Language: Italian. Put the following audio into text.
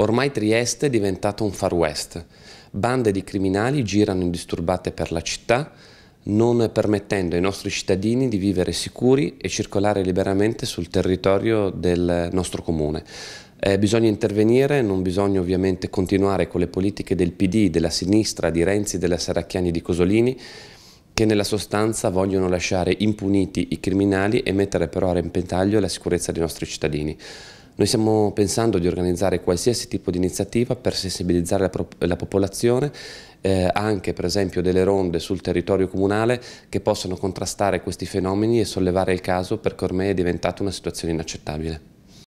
Ormai Trieste è diventata un far west. Bande di criminali girano indisturbate per la città, non permettendo ai nostri cittadini di vivere sicuri e circolare liberamente sul territorio del nostro comune. Eh, bisogna intervenire, non bisogna ovviamente continuare con le politiche del PD, della sinistra, di Renzi, della Serracchiani e di Cosolini, che nella sostanza vogliono lasciare impuniti i criminali e mettere però a repentaglio la sicurezza dei nostri cittadini. Noi stiamo pensando di organizzare qualsiasi tipo di iniziativa per sensibilizzare la, la popolazione, eh, anche per esempio delle ronde sul territorio comunale che possano contrastare questi fenomeni e sollevare il caso perché ormai è diventata una situazione inaccettabile.